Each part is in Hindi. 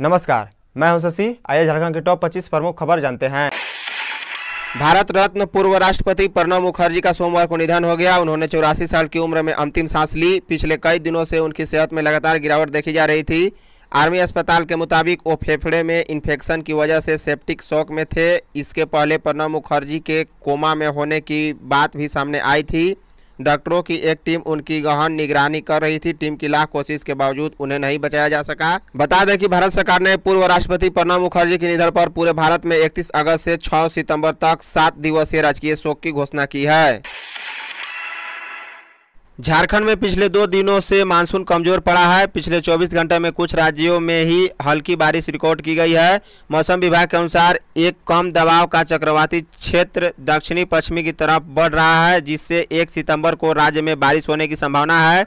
नमस्कार मैं हूं शशि आइए झारखंड के टॉप 25 प्रमुख खबर जानते हैं भारत रत्न पूर्व राष्ट्रपति प्रणब मुखर्जी का सोमवार को निधन हो गया उन्होंने चौरासी साल की उम्र में अंतिम सांस ली पिछले कई दिनों से उनकी सेहत में लगातार गिरावट देखी जा रही थी आर्मी अस्पताल के मुताबिक वो फेफड़े में इन्फेक्शन की वजह से सेप्टिक शॉक में थे इसके पहले प्रणब मुखर्जी के कोमा में होने की बात भी सामने आई थी डॉक्टरों की एक टीम उनकी गहन निगरानी कर रही थी टीम की लाख कोशिश के बावजूद उन्हें नहीं बचाया जा सका बता दें कि भारत सरकार ने पूर्व राष्ट्रपति प्रणब मुखर्जी के निधन पर पूरे भारत में इकतीस अगस्त से 6 सितंबर तक सात दिवसीय राजकीय शोक की घोषणा की है झारखंड में पिछले दो दिनों से मानसून कमजोर पड़ा है पिछले 24 घंटे में कुछ राज्यों में ही हल्की बारिश रिकॉर्ड की गई है मौसम विभाग के अनुसार एक कम दबाव का चक्रवाती क्षेत्र दक्षिणी पश्चिमी की तरफ बढ़ रहा है जिससे 1 सितंबर को राज्य में बारिश होने की संभावना है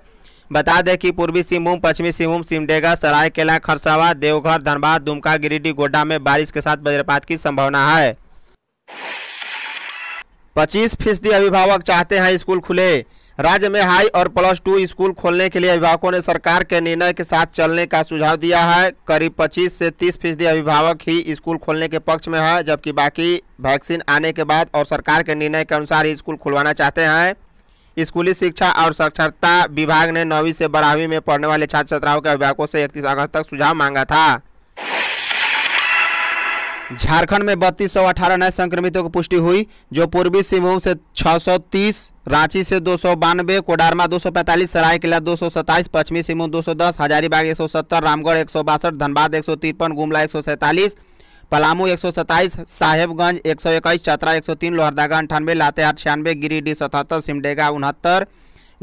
बता दें कि पूर्वी सिंहभूम पश्चिमी सिंहभूम सिमडेगा सरायकेला खरसावा देवघर धनबाद दुमका गिरिडीह गोड्डा में बारिश के साथ वज्रपात की संभावना है पच्चीस फीसदी अभिभावक चाहते हैं स्कूल खुले राज्य में हाई और प्लस टू स्कूल खोलने के लिए अभिभावकों ने सरकार के निर्णय के साथ चलने का सुझाव दिया है करीब 25 से 30 फीसदी अभिभावक ही स्कूल खोलने के पक्ष में है जबकि बाकी वैक्सीन आने के बाद और सरकार के निर्णय के अनुसार ही स्कूल खुलवाना चाहते हैं स्कूली शिक्षा और साक्षरता विभाग ने नौवीं से बारहवीं में पढ़ने वाले छात्र छात्राओं के अभिभावकों से इकतीस अगस्त तक सुझाव मांगा था झारखंड में बत्तीस सौ अठारह नए संक्रमितों की पुष्टि हुई जो पूर्वी सिंहभूम से 630, रांची से दो सौ बानवे कोडारमा दो सौ पैंतालीस सरायकेला दो सौ सत्ताईस पश्चिमी सिंहभूम दो सौ दस हजारीबाग एक सौ सत्तर रामगढ़ एक सौ बासठ धनबाद एक सौ तिरपन गुमला एक सौ सैंतालीस पलामू एक सौ सत्ताईस साहेबगंज एक सौ इक्कीस चतरा एक सौ तीन लोहरदागा अंठानवे लातेहार छियानवे गिरिडीह सतहत्तर सिमडेगा उनहत्तर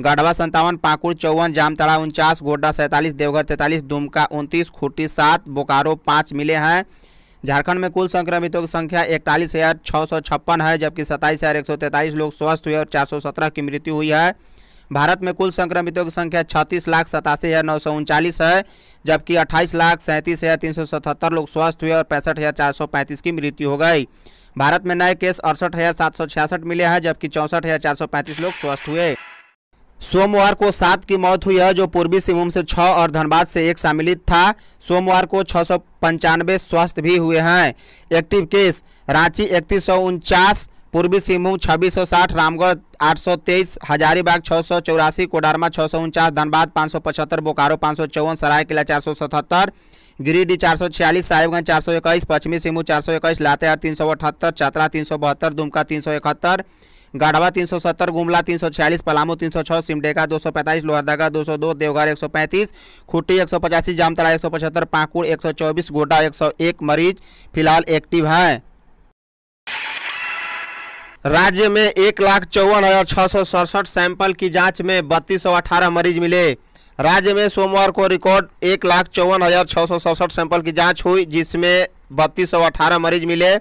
गढ़वा संतावन पाकुड़ चौवन जामताड़ा उनचास गोड्डा सैंतालीस देवघर तैंतालीस दुमका उनतीस खूटी सात बोकारो पाँच मिले हैं झारखंड में कुल संक्रमितों की संख्या इकतालीस हज़ार छः सौ छप्पन है जबकि सत्ताईस हज़ार एक सौ तैंतालीस लोग स्वस्थ हुए और चार सौ सत्रह की मृत्यु हुई है भारत में कुल संक्रमितों की संख्या छत्तीस लाख सतासी हज़ार नौ सौ उनचालीस है जबकि अट्ठाईस लाख सैंतीस हज़ार तीन सौ सतहत्तर लोग स्वस्थ हुए और पैंसठ हज़ार चार सौ पैंतीस की मृत्यु हो गई भारत में नए केस अड़सठ हज़ार सात सौ छियासठ मिले हैं जबकि चौंसठ हज़ार चार सौ पैंतीस लोग स्वस्थ हुए सोमवार को सात की मौत हुई है जो पूर्वी सिंहभूम से छः और धनबाद से एक सम्मिलित था सोमवार को छः सौ पंचानवे स्वस्थ भी हुए हैं एक्टिव केस रांची इकतीस सौ उनचास पूर्वी सिंहभूम छब्बीस सौ साठ रामगढ़ आठ सौ तेईस हजारीबाग छः सौ चौरासी कोडारमा छः सौ उनचास धनबाद पाँच सौ पचहत्तर बोकारो पाँच सौ चौवन सरायकिला चार सौ सतहत्तर गिरिडीह चार सौ छियालीस साहिबगंज चार सौ इक्कीस पश्चिमी सिंहभूम चार सौ इक्कीस लातेहार तीन सौ अठहत्तर चतरा तीन सौ बहत्तर दुमका तीन सौ इकहत्तर गढ़वा तीन सौ सत्तर गुमला तीन सौ छियालीस पलामू तीन सौ छः सिमडेगा दो सौ पैंतालीस लोहरदगा दो सौ दो देवघर एक सौ पैंतीस खुट्टी एक सौ पचासी जामतला एक सौ पचहत्तर पाकुड़ एक सौ चौबीस गोडा एक सौ एक मरीज फिलहाल एक्टिव हैं राज्य में एक लाख चौवन हज़ार छः सौ सड़सठ सैंपल की जांच में बत्तीस सौ अठारह मरीज मिले राज्य में सोमवार को रिकॉर्ड एक लाख चौवन हज़ार छः सौ सड़सठ सैंपल की जांच हुई जिसमें बत्तीस सौ अठारह मरीज मिले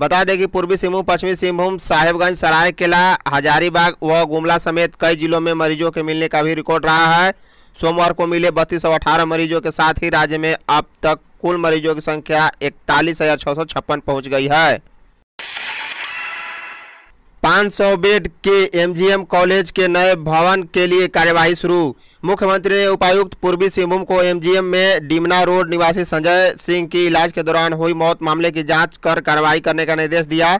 बता दें कि पूर्वी सिंहभूम पश्चिमी सिंहभूम साहेबगंज सरायकेला हजारीबाग व गुमला समेत कई जिलों में मरीजों के मिलने का भी रिकॉर्ड रहा है सोमवार को मिले बत्तीस मरीजों के साथ ही राज्य में अब तक कुल मरीजों की संख्या इकतालीस पहुंच गई है 500 बेड के एमजीएम कॉलेज के नए भवन के लिए कार्यवाही शुरू मुख्यमंत्री ने उपायुक्त पूर्वी सिंहभूम को एमजीएम में डिमना रोड निवासी संजय सिंह की इलाज के दौरान हुई मौत मामले की जांच कर कार्रवाई करने का निर्देश दिया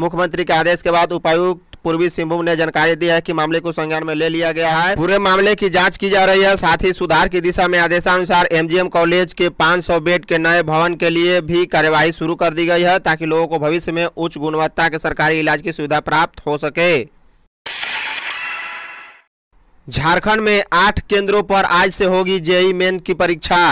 मुख्यमंत्री के आदेश के बाद उपायुक्त पूर्वी सिंहभूम ने जानकारी दी है कि मामले को संज्ञान में ले लिया गया है पूरे मामले की जांच की जा रही है साथ ही सुधार की दिशा में आदेशानुसार एमजीएम कॉलेज के 500 बेड के नए भवन के लिए भी कार्यवाही शुरू कर दी गई है ताकि लोगों को भविष्य में उच्च गुणवत्ता के सरकारी इलाज की सुविधा प्राप्त हो सके झारखंड में आठ केंद्रों पर आज से होगी जेई मेन की परीक्षा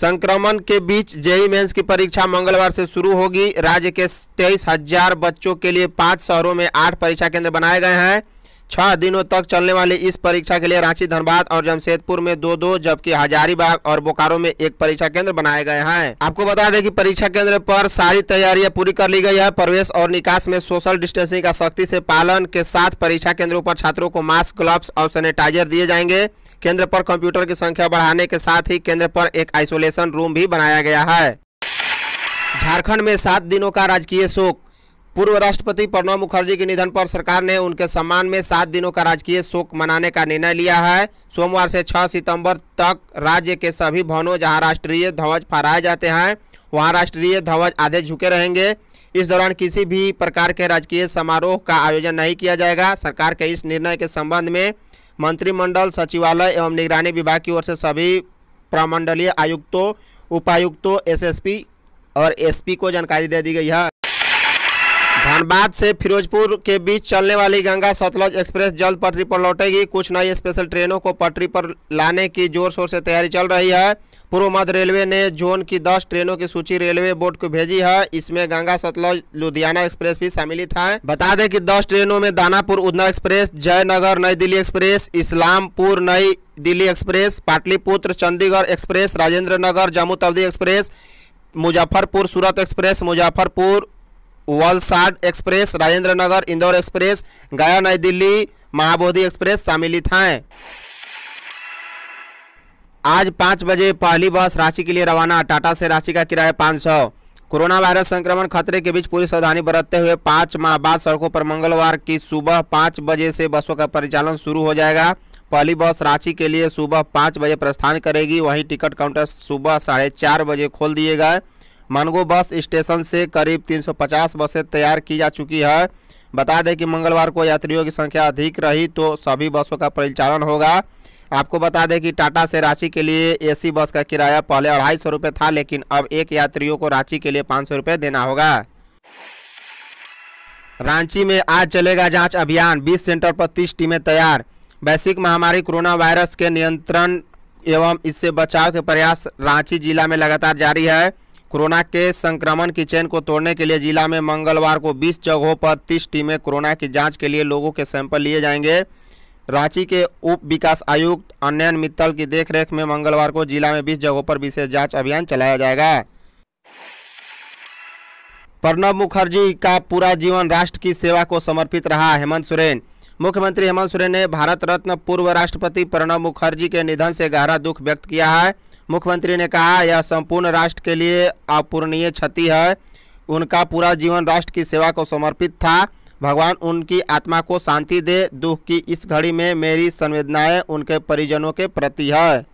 संक्रमण के बीच जेई मेंस की परीक्षा मंगलवार से शुरू होगी राज्य के तेईस हजार बच्चों के लिए पांच शहरों में आठ परीक्षा केंद्र बनाए गए हैं छह दिनों तक चलने वाली इस परीक्षा के लिए रांची धनबाद और जमशेदपुर में दो दो जबकि हजारीबाग और बोकारो में एक परीक्षा केंद्र बनाए गए हैं आपको बता दें कि परीक्षा केंद्र पर सारी तैयारियां पूरी कर ली गई है प्रवेश और निकास में सोशल डिस्टेंसिंग का सख्ती से पालन के साथ परीक्षा केंद्रों पर छात्रों को मास्क ग्लव्स और सैनिटाइजर दिए जाएंगे केंद्र पर कंप्यूटर की संख्या बढ़ाने के साथ ही केंद्र पर एक आइसोलेशन रूम भी बनाया गया है झारखंड में सात दिनों का राजकीय शोक पूर्व राष्ट्रपति प्रणब मुखर्जी के निधन पर सरकार ने उनके सम्मान में सात दिनों का राजकीय शोक मनाने का निर्णय लिया है सोमवार से 6 सितंबर तक राज्य के सभी भवनों जहां राष्ट्रीय ध्वज फहराए जाते हैं वहां राष्ट्रीय ध्वज आधे झुके रहेंगे इस दौरान किसी भी प्रकार के राजकीय समारोह का आयोजन नहीं किया जाएगा सरकार के इस निर्णय के संबंध में मंत्रिमंडल सचिवालय एवं निगरानी विभाग की ओर से सभी प्रमंडलीय आयुक्तों उपायुक्तों एस और एसपी को जानकारी दे दी गई है धनबाद से फिरोजपुर के बीच चलने वाली गंगा सतलज एक्सप्रेस जल्द पटरी पर लौटेगी कुछ नई स्पेशल ट्रेनों को पटरी पर लाने की जोर शोर से तैयारी चल रही है पूर्व मध्य रेलवे ने जोन की 10 ट्रेनों की सूची रेलवे बोर्ड को भेजी है इसमें गंगा सतलज लुधियाना एक्सप्रेस भी सम्मिलित है बता दें कि 10 ट्रेनों में दानापुर उधना एक्सप्रेस जयनगर नई Delhi express Islampur New Delhi express Pataliputra Chandigarh express Rajendra Nagar Jammu Tawi express Muzaffarpur Surat express Muzaffarpur Valsad express Rajendra Nagar Indore express Gaya New Delhi Mahabodhi express सम्मिलित हैं आज पाँच बजे पहली बस रांची के लिए रवाना टाटा से रांची का किराया पाँच सौ कोरोना वायरस संक्रमण खतरे के बीच पूरी सावधानी बरतते हुए पाँच माह बाद सड़कों पर मंगलवार की सुबह पाँच बजे से बसों का परिचालन शुरू हो जाएगा पहली बस रांची के लिए सुबह पाँच बजे प्रस्थान करेगी वहीं टिकट काउंटर सुबह साढ़े चार बजे खोल दिए गए मानगो बस स्टेशन से करीब 350 बसें तैयार की जा चुकी है बता दें कि मंगलवार को यात्रियों की संख्या अधिक रही तो सभी बसों का परिचालन होगा आपको बता दें कि टाटा से रांची के लिए एसी बस का किराया पहले अढ़ाई सौ रुपये था लेकिन अब एक यात्रियों को रांची के लिए पाँच सौ रुपये देना होगा रांची में आज चलेगा जांच अभियान 20 सेंटर पर 30 टीमें तैयार वैश्विक महामारी कोरोना वायरस के नियंत्रण एवं इससे बचाव के प्रयास रांची जिला में लगातार जारी है कोरोना के संक्रमण की चेन को तोड़ने के लिए जिला में मंगलवार को 20 जगहों पर 30 टीमें कोरोना की जांच के लिए लोगों के सैंपल लिए जाएंगे रांची के उप विकास आयुक्त अनयन मित्तल की देखरेख में मंगलवार को जिला में बीस जगहों पर विशेष जाँच अभियान चलाया जाएगा प्रणब मुखर्जी का पूरा जीवन राष्ट्र की सेवा को समर्पित रहा हेमंत सोरेन मुख्यमंत्री हेमंत सोरेन ने भारत रत्न पूर्व राष्ट्रपति प्रणब मुखर्जी के निधन से गहरा दुख व्यक्त किया है मुख्यमंत्री ने कहा यह संपूर्ण राष्ट्र के लिए अपूर्णीय क्षति है उनका पूरा जीवन राष्ट्र की सेवा को समर्पित था भगवान उनकी आत्मा को शांति दे दुख की इस घड़ी में मेरी संवेदनाएं उनके परिजनों के प्रति है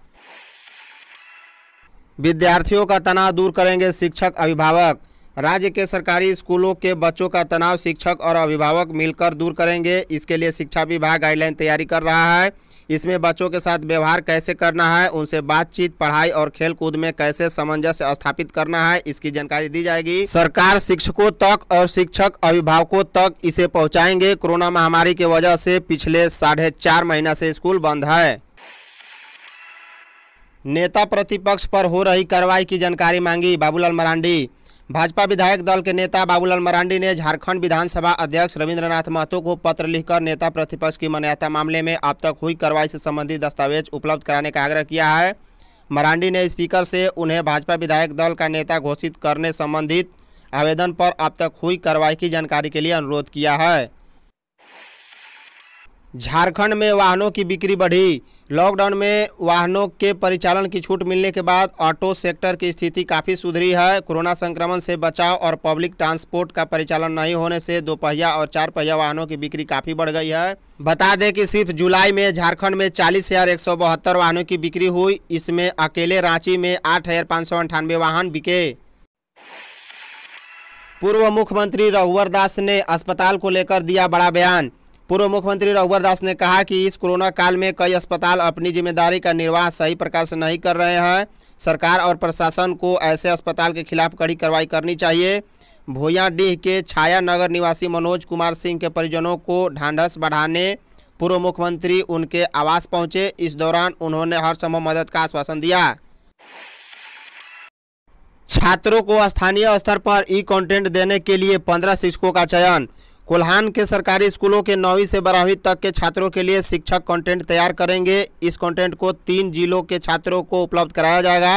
विद्यार्थियों का तनाव दूर करेंगे शिक्षक अभिभावक राज्य के सरकारी स्कूलों के बच्चों का तनाव शिक्षक और अभिभावक मिलकर दूर करेंगे इसके लिए शिक्षा विभाग गाइडलाइन तैयारी कर रहा है इसमें बच्चों के साथ व्यवहार कैसे करना है उनसे बातचीत पढ़ाई और खेलकूद में कैसे सामंजस्य स्थापित करना है इसकी जानकारी दी जाएगी सरकार शिक्षकों तक और शिक्षक अभिभावकों तक इसे पहुँचाएंगे कोरोना महामारी की वजह से पिछले साढ़े चार महीना से स्कूल बंद है नेता प्रतिपक्ष पर हो रही कार्रवाई की जानकारी मांगी बाबूलाल मरांडी भाजपा विधायक दल के नेता बाबूलाल मरांडी ने झारखंड विधानसभा अध्यक्ष रविंद्रनाथ महतो को पत्र लिखकर नेता प्रतिपक्ष की मान्यता मामले में अब तक हुई कार्रवाई से संबंधित दस्तावेज उपलब्ध कराने का आग्रह किया है मरांडी ने स्पीकर से उन्हें भाजपा विधायक दल का नेता घोषित करने संबंधित आवेदन पर अब तक हुई कार्रवाई की जानकारी के लिए अनुरोध किया है झारखंड में वाहनों की बिक्री बढ़ी लॉकडाउन में वाहनों के परिचालन की छूट मिलने के बाद ऑटो सेक्टर की स्थिति काफ़ी सुधरी है कोरोना संक्रमण से बचाव और पब्लिक ट्रांसपोर्ट का परिचालन नहीं होने से दोपहिया और चार पहिया वाहनों की बिक्री काफ़ी बढ़ गई है बता दें कि सिर्फ जुलाई में झारखंड में चालीस हज़ार एक सौ बहत्तर वाहनों की बिक्री हुई इसमें अकेले रांची में आठ हज़ार पाँच सौ अंठानवे वाहन बिके पूर्व मुख्यमंत्री रघुवर दास ने अस्पताल को लेकर दिया बड़ा बयान पूर्व मुख्यमंत्री रघुवर दास ने कहा कि इस कोरोना काल में कई अस्पताल अपनी जिम्मेदारी का निर्वाह सही प्रकार से नहीं कर रहे हैं सरकार और प्रशासन को ऐसे अस्पताल के खिलाफ कड़ी कार्रवाई करनी चाहिए भोयाडीह के छाया नगर निवासी मनोज कुमार सिंह के परिजनों को ढांढस बढ़ाने पूर्व मुख्यमंत्री उनके आवास पहुंचे इस दौरान उन्होंने हर संभव मदद का आश्वासन दिया छात्रों को स्थानीय स्तर पर ई कंटेंट देने के लिए पंद्रह शिक्षकों का चयन कोल्हान के सरकारी स्कूलों के नौवीं से बारहवीं तक के छात्रों के लिए शिक्षक कंटेंट तैयार करेंगे इस कंटेंट को तीन जिलों के छात्रों को उपलब्ध कराया जाएगा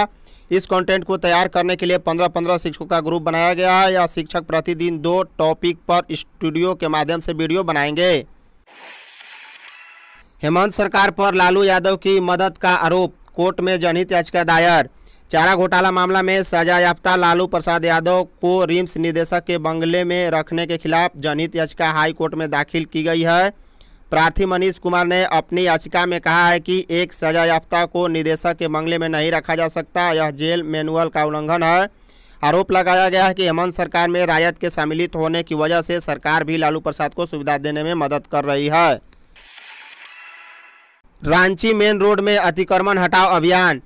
इस कंटेंट को तैयार करने के लिए पंद्रह पंद्रह शिक्षकों का ग्रुप बनाया गया है या शिक्षक प्रतिदिन दो टॉपिक पर स्टूडियो के माध्यम से वीडियो बनाएंगे हेमंत सरकार पर लालू यादव की मदद का आरोप कोर्ट में जनहित याचिका दायर चारा घोटाला मामला में सजायाफ्ता लालू प्रसाद यादव को रिम्स निदेशक के बंगले में रखने के खिलाफ जनहित याचिका हाई कोर्ट में दाखिल की गई है प्रार्थी मनीष कुमार ने अपनी याचिका में कहा है कि एक सजायाफ्ता को निदेशक के बंगले में नहीं रखा जा सकता यह जेल मैनुअल का उल्लंघन है आरोप लगाया गया है कि हेमंत सरकार में रायत के सम्मिलित होने की वजह से सरकार भी लालू प्रसाद को सुविधा देने में मदद कर रही है रांची मेन रोड में अतिक्रमण हटाओ अभियान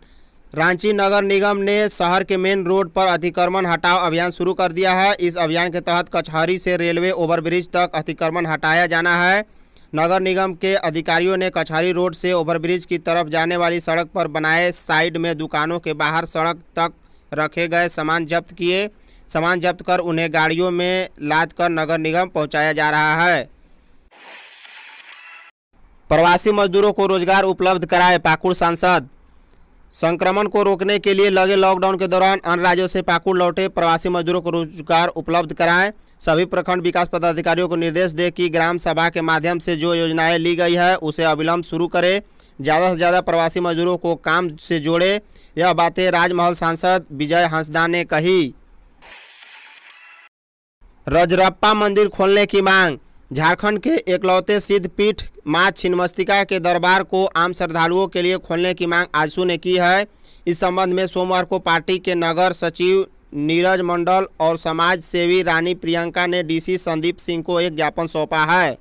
रांची नगर निगम ने शहर के मेन रोड पर अतिक्रमण हटाओ अभियान शुरू कर दिया है इस अभियान के तहत कचहरी से रेलवे ओवरब्रिज तक अतिक्रमण हटाया जाना है नगर निगम के अधिकारियों ने कचहरी रोड से ओवरब्रिज की तरफ जाने वाली सड़क पर बनाए साइड में दुकानों के बाहर सड़क तक रखे गए सामान जब्त किए सामान जब्त कर उन्हें गाड़ियों में लाद कर नगर निगम पहुंचाया जा रहा है प्रवासी मजदूरों को रोजगार उपलब्ध कराए पाकुड़ सांसद संक्रमण को रोकने के लिए लगे लॉकडाउन के दौरान अन्य राज्यों से पाकुड़ लौटे प्रवासी मजदूरों को रोजगार उपलब्ध कराएं सभी प्रखंड विकास पदाधिकारियों को निर्देश दें कि ग्राम सभा के माध्यम से जो योजनाएं ली गई है उसे अविलंब शुरू करें ज़्यादा से ज़्यादा प्रवासी मजदूरों को काम से जोड़े यह बातें राजमहल सांसद विजय हंसदा ने कही रजरप्पा मंदिर खोलने की मांग झारखंड के एकलौते सिद्ध पीठ माँ छिन्मस्तिका के दरबार को आम श्रद्धालुओं के लिए खोलने की मांग आजसू ने की है इस संबंध में सोमवार को पार्टी के नगर सचिव नीरज मंडल और समाज सेवी रानी प्रियंका ने डीसी संदीप सिंह को एक ज्ञापन सौंपा है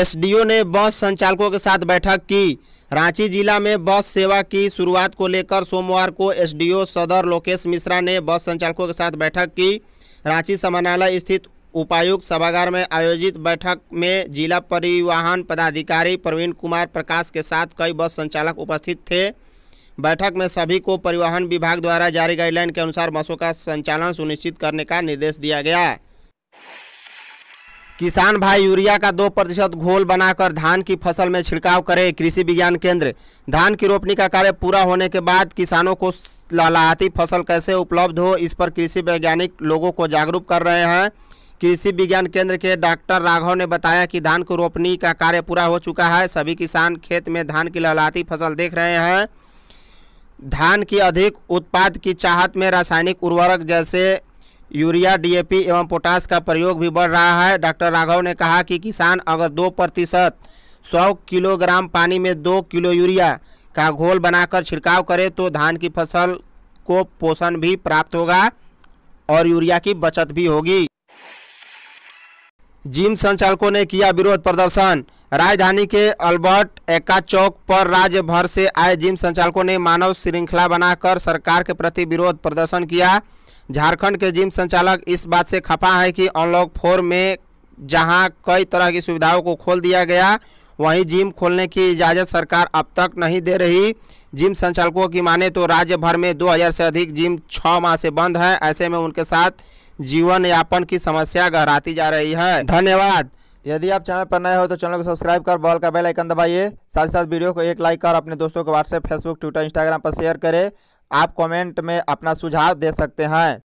एसडीओ ने बस संचालकों के साथ बैठक की रांची जिला में बस सेवा की शुरुआत को लेकर सोमवार को एसडीओ सदर लोकेश मिश्रा ने बस संचालकों के साथ बैठक की रांची समानालय स्थित उपायुक्त सभागार में आयोजित बैठक में जिला परिवहन पदाधिकारी प्रवीण कुमार प्रकाश के साथ कई बस संचालक उपस्थित थे बैठक में सभी को परिवहन विभाग द्वारा जारी गाइडलाइन के अनुसार बसों का संचालन सुनिश्चित करने का निर्देश दिया गया किसान भाई यूरिया का दो प्रतिशत घोल बनाकर धान की फसल में छिड़काव करे कृषि विज्ञान केंद्र धान की रोपनी का कार्य पूरा होने के बाद किसानों को लहलाती फसल कैसे उपलब्ध हो इस पर कृषि वैज्ञानिक लोगों को जागरूक कर रहे हैं कृषि विज्ञान केंद्र के डॉक्टर राघव ने बताया कि धान को रोपनी का कार्य पूरा हो चुका है सभी किसान खेत में धान की लहलाती फसल देख रहे हैं धान की अधिक उत्पाद की चाहत में रासायनिक उर्वरक जैसे यूरिया डीएपी एवं पोटास का प्रयोग भी बढ़ रहा है डॉक्टर राघव ने कहा कि किसान अगर दो प्रतिशत सौ किलोग्राम पानी में दो किलो यूरिया का घोल बनाकर छिड़काव करे तो धान की फसल को पोषण भी प्राप्त होगा और यूरिया की बचत भी होगी जिम संचालकों ने किया विरोध प्रदर्शन राजधानी के अल्बर्ट एक्का चौक पर राज्य भर से आए जिम संचालकों ने मानव श्रृंखला बनाकर सरकार के प्रति विरोध प्रदर्शन किया झारखंड के जिम संचालक इस बात से खफा है कि अनलॉक फोर में जहां कई तरह की सुविधाओं को खोल दिया गया वहीं जिम खोलने की इजाज़त सरकार अब तक नहीं दे रही जिम संचालकों की माने तो राज्य भर में 2000 से अधिक जिम छः माह से बंद है ऐसे में उनके साथ जीवन यापन की समस्या गहराती जा रही है धन्यवाद यदि आप चैनल पर नए हो तो चैनल को सब्सक्राइब कर बॉल का बेल आइकन दबाइए साथ ही साथ वीडियो को एक लाइक कर अपने दोस्तों को व्हाट्सएप फेसबुक ट्विटर इंस्टाग्राम पर शेयर करें आप कमेंट में अपना सुझाव दे सकते हैं